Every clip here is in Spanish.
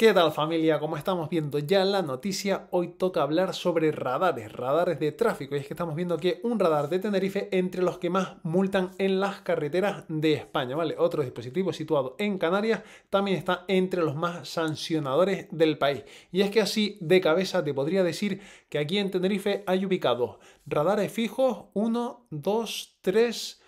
¿Qué tal familia? Como estamos viendo ya la noticia, hoy toca hablar sobre radares, radares de tráfico. Y es que estamos viendo que un radar de Tenerife entre los que más multan en las carreteras de España, ¿vale? Otro dispositivo situado en Canarias también está entre los más sancionadores del país. Y es que así de cabeza te podría decir que aquí en Tenerife hay ubicados radares fijos, 1, 2, 3,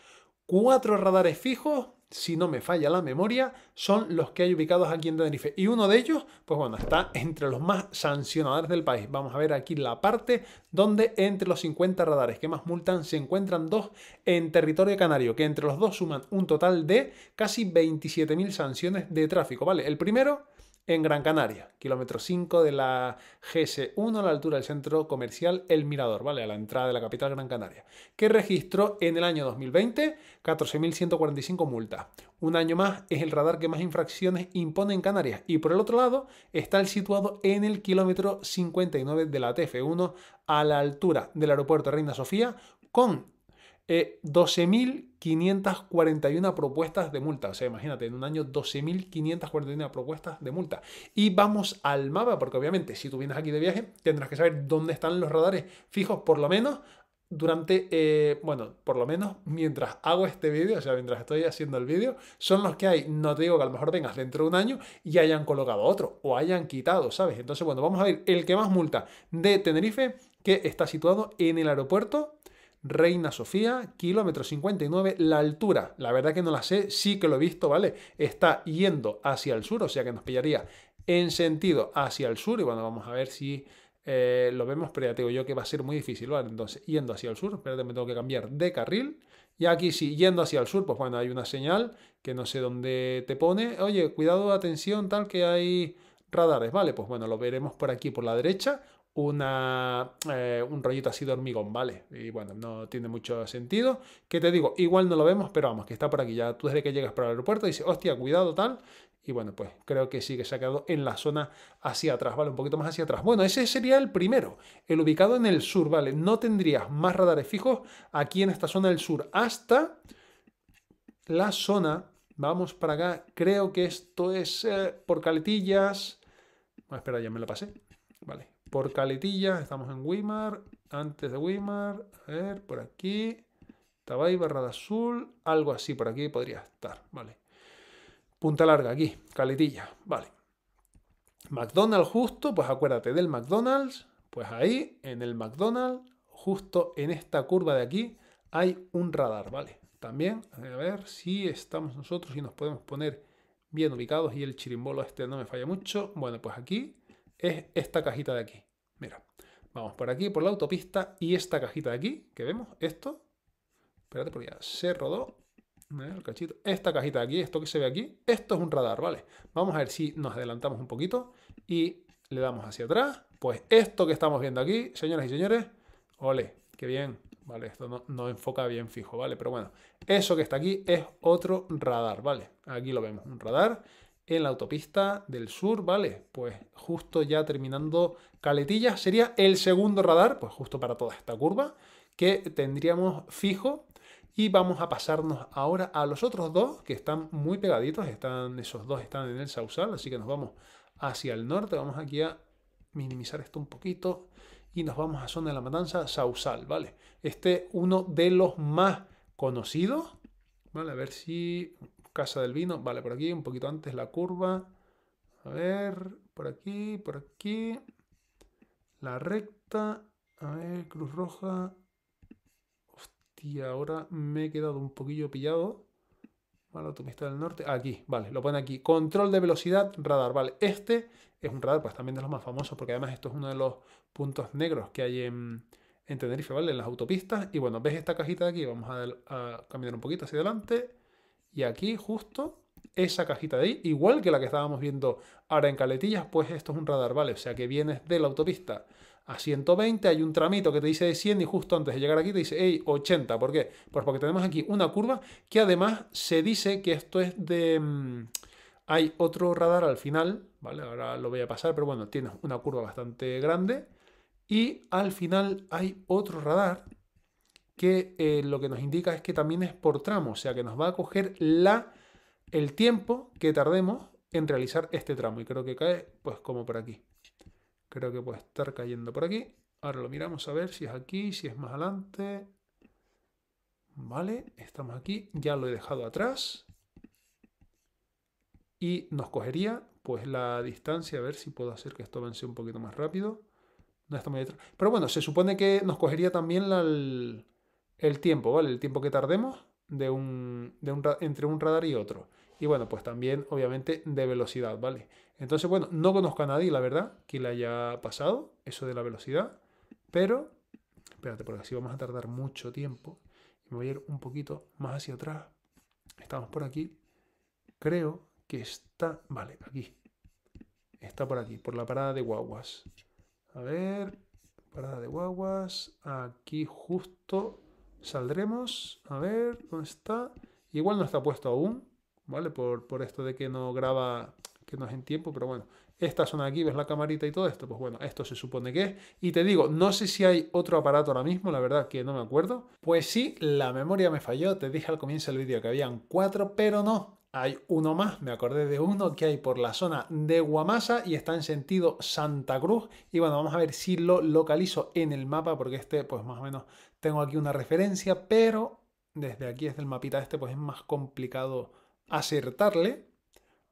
4 radares fijos si no me falla la memoria, son los que hay ubicados aquí en Tenerife. Y uno de ellos, pues bueno, está entre los más sancionadores del país. Vamos a ver aquí la parte donde entre los 50 radares que más multan se encuentran dos en territorio canario, que entre los dos suman un total de casi 27.000 sanciones de tráfico, ¿vale? El primero en Gran Canaria, kilómetro 5 de la GS1 a la altura del centro comercial El Mirador, ¿vale? A la entrada de la capital Gran Canaria, que registró en el año 2020 14.145 multas. Un año más es el radar que más infracciones impone en Canarias y por el otro lado está el situado en el kilómetro 59 de la TF1 a la altura del aeropuerto Reina Sofía con eh, 12.000 541 propuestas de multa. O sea, imagínate, en un año 12.541 propuestas de multa. Y vamos al mapa, porque obviamente si tú vienes aquí de viaje, tendrás que saber dónde están los radares fijos, por lo menos durante, eh, bueno, por lo menos mientras hago este vídeo, o sea, mientras estoy haciendo el vídeo, son los que hay, no te digo que a lo mejor tengas dentro de un año y hayan colocado otro o hayan quitado, ¿sabes? Entonces, bueno, vamos a ver el que más multa de Tenerife, que está situado en el aeropuerto Reina Sofía, kilómetro 59, la altura, la verdad que no la sé, sí que lo he visto, ¿vale? Está yendo hacia el sur, o sea que nos pillaría en sentido hacia el sur, y bueno, vamos a ver si eh, lo vemos, pero ya te digo yo que va a ser muy difícil, ¿vale? Entonces, yendo hacia el sur, espérate, me tengo que cambiar de carril, y aquí sí, yendo hacia el sur, pues bueno, hay una señal que no sé dónde te pone, oye, cuidado, atención, tal, que hay radares, ¿vale? Pues bueno, lo veremos por aquí, por la derecha, una, eh, un rollito así de hormigón, ¿vale? Y bueno, no tiene mucho sentido. ¿Qué te digo? Igual no lo vemos, pero vamos, que está por aquí. Ya tú desde que llegas para el aeropuerto dices, hostia, cuidado, tal. Y bueno, pues creo que sí que se ha quedado en la zona hacia atrás, ¿vale? Un poquito más hacia atrás. Bueno, ese sería el primero, el ubicado en el sur, ¿vale? No tendrías más radares fijos aquí en esta zona del sur hasta la zona, vamos para acá, creo que esto es eh, por caletillas. Espera, ya me lo pasé por Caletilla, estamos en Weimar, antes de Weimar, a ver, por aquí, Tabay, Barra Azul, algo así por aquí podría estar, vale. Punta Larga, aquí, Caletilla, vale. McDonald's justo, pues acuérdate del McDonald's, pues ahí, en el McDonald's, justo en esta curva de aquí, hay un radar, ¿vale? También, a ver si estamos nosotros y nos podemos poner bien ubicados y el chirimbolo este no me falla mucho. Bueno, pues aquí es esta cajita de aquí. Mira, vamos por aquí, por la autopista, y esta cajita de aquí, que vemos, esto, espérate, porque ya se rodó, el cachito, esta cajita de aquí, esto que se ve aquí, esto es un radar, ¿vale? Vamos a ver si nos adelantamos un poquito y le damos hacia atrás, pues esto que estamos viendo aquí, señoras y señores, ole, qué bien, ¿vale? Esto no enfoca bien fijo, ¿vale? Pero bueno, eso que está aquí es otro radar, ¿vale? Aquí lo vemos, un radar en la autopista del sur, ¿vale? Pues justo ya terminando Caletilla, sería el segundo radar, pues justo para toda esta curva, que tendríamos fijo. Y vamos a pasarnos ahora a los otros dos, que están muy pegaditos, están, esos dos están en el Sausal, así que nos vamos hacia el norte, vamos aquí a minimizar esto un poquito y nos vamos a zona de la matanza Sausal, ¿vale? Este uno de los más conocidos, ¿vale? A ver si Casa del Vino, vale, por aquí, un poquito antes la curva. A ver, por aquí, por aquí. La recta. A ver, Cruz Roja. Hostia, ahora me he quedado un poquillo pillado. Vale, autopista del norte. Aquí, vale, lo pone aquí. Control de velocidad, radar. Vale, este es un radar, pues también de los más famosos, porque además esto es uno de los puntos negros que hay en, en Tenerife, ¿vale? En las autopistas. Y bueno, ves esta cajita de aquí, vamos a, a, caminar un poquito hacia adelante. Y aquí justo esa cajita de ahí, igual que la que estábamos viendo ahora en Caletillas, pues esto es un radar, ¿vale? O sea que vienes de la autopista a 120, hay un tramito que te dice de 100 y justo antes de llegar aquí te dice, 80. ¿Por qué? Pues porque tenemos aquí una curva que además se dice que esto es de... Mm, hay otro radar al final, ¿vale? Ahora lo voy a pasar, pero bueno, tienes una curva bastante grande. Y al final hay otro radar que eh, lo que nos indica es que también es por tramo, o sea que nos va a coger la, el tiempo que tardemos en realizar este tramo. Y creo que cae pues como por aquí. Creo que puede estar cayendo por aquí. Ahora lo miramos a ver si es aquí, si es más adelante. Vale, estamos aquí. Ya lo he dejado atrás. Y nos cogería pues la distancia. A ver si puedo hacer que esto avance un poquito más rápido. No está muy detrás. Pero bueno, se supone que nos cogería también la el tiempo, ¿vale? El tiempo que tardemos de un, entre un radar y otro. Y bueno, pues también, obviamente, de velocidad, ¿vale? Entonces, bueno, no conozco a nadie, la verdad, que le haya pasado eso de la velocidad, pero, espérate, porque así vamos a tardar mucho tiempo. Me voy a ir un poquito más hacia atrás. Estamos por aquí. Creo que está, vale, aquí. Está por aquí, por la parada de guaguas. A ver, parada de guaguas. Aquí justo Saldremos, a ver, ¿dónde está? Igual no está puesto aún, ¿vale? Por, por esto de que no graba, que no es en tiempo, pero bueno. Esta zona aquí, ¿ves la camarita y todo esto? Pues bueno, esto se supone que es. Y te digo, no sé si hay otro aparato ahora mismo, la verdad que no me acuerdo. Pues sí, la memoria me falló. Te dije al comienzo del vídeo que habían cuatro, pero no. Hay uno más, me acordé de uno que hay por la zona de Guamasa y está en sentido Santa Cruz. Y bueno, vamos a ver si lo localizo en el mapa porque este pues más o menos tengo aquí una referencia, pero desde aquí, desde el mapita este, pues es más complicado acertarle.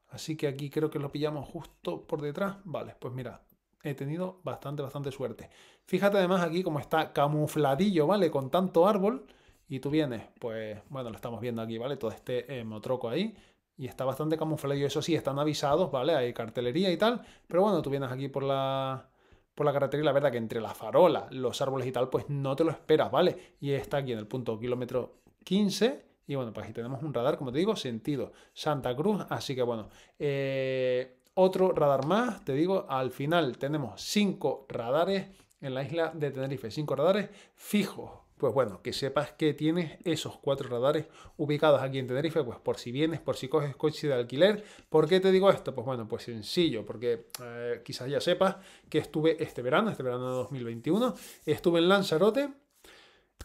Así que aquí creo que lo pillamos justo por detrás. Vale, pues mira, he tenido bastante, bastante suerte. Fíjate además aquí cómo está camufladillo, ¿vale? Con tanto árbol. Y tú vienes, pues bueno, lo estamos viendo aquí, ¿vale? Todo este eh, motroco ahí. Y está bastante camufladillo. Eso sí, están avisados, ¿vale? Hay cartelería y tal. Pero bueno, tú vienes aquí por la por la carretera y la verdad que entre la farola, los árboles y tal, pues no te lo esperas, ¿vale? Y está aquí en el punto kilómetro 15. Y bueno, pues aquí tenemos un radar, como te digo, sentido Santa Cruz. Así que bueno, eh, otro radar más. Te digo, al final tenemos cinco radares en la isla de Tenerife. Cinco radares fijos pues bueno, que sepas que tienes esos cuatro radares ubicados aquí en Tenerife, pues por si vienes, por si coges coche de alquiler. ¿Por qué te digo esto? Pues bueno, pues sencillo, porque eh, quizás ya sepas que estuve este verano, este verano de 2021, estuve en Lanzarote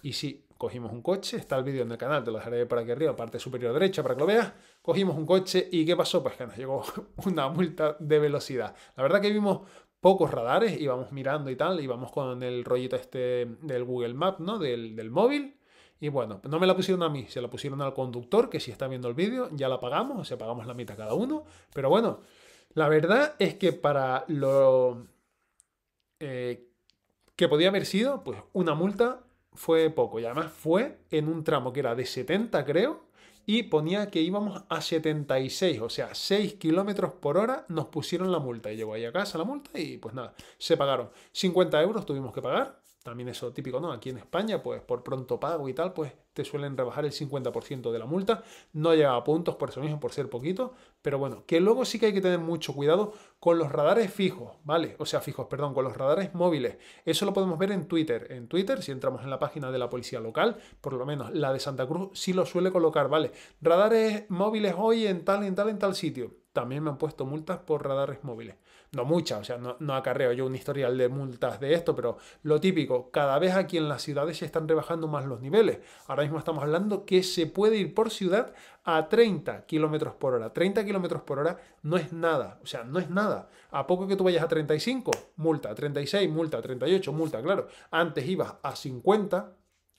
y sí, cogimos un coche, está el vídeo en el canal, te lo dejaré para aquí arriba, parte superior derecha para que lo veas, cogimos un coche y ¿qué pasó? Pues que nos llegó una multa de velocidad. La verdad que vimos pocos radares, íbamos mirando y tal, íbamos con el rollito este del Google Map, ¿no? Del, móvil. Y bueno, no me la pusieron a mí, se la pusieron al conductor, que si está viendo el vídeo, ya la pagamos, o sea, pagamos la mitad cada uno. Pero bueno, la verdad es que para lo eh, que podía haber sido, pues una multa fue poco. Y además fue en un tramo que era de 70, creo, y ponía que íbamos a 76, o sea, 6 kilómetros por hora nos pusieron la multa y llegó ahí a casa la multa y pues nada, se pagaron. 50 euros tuvimos que pagar también eso típico, ¿no? Aquí en España, pues por pronto pago y tal, pues te suelen rebajar el 50% de la multa. No llega a puntos por eso mismo, por ser poquito. Pero bueno, que luego sí que hay que tener mucho cuidado con los radares fijos, ¿vale? O sea, fijos, perdón, con los radares móviles. Eso lo podemos ver en Twitter. En Twitter, si entramos en la página de la policía local, por lo menos la de Santa Cruz, sí lo suele colocar, ¿vale? Radares móviles hoy en tal, en tal, en tal sitio también me han puesto multas por radares móviles. No muchas, o sea, no, acarreo yo un historial de multas de esto, pero lo típico, cada vez aquí en las ciudades se están rebajando más los niveles. Ahora mismo estamos hablando que se puede ir por ciudad a 30 kilómetros por hora. 30 kilómetros por hora no es nada, o sea, no es nada. A poco que tú vayas a 35, multa, 36, multa, 38, multa, claro. Antes ibas a 50,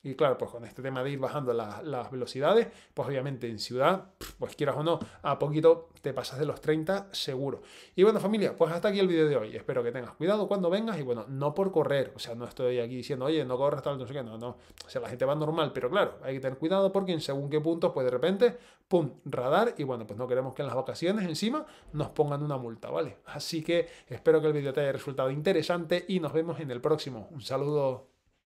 y claro, pues con este tema de ir bajando las velocidades, pues obviamente en ciudad, pues quieras o no, a poquito te pasas de los 30 seguro. Y bueno familia, pues hasta aquí el vídeo de hoy. Espero que tengas cuidado cuando vengas y bueno, no por correr. O sea, no estoy aquí diciendo, oye, no corras tal, no sé qué, no, no. O sea, la gente va normal, pero claro, hay que tener cuidado porque en según qué punto, pues de repente, pum, radar y bueno, pues no queremos que en las vacaciones encima nos pongan una multa, ¿vale? Así que espero que el vídeo te haya resultado interesante y nos vemos en el próximo. Un saludo.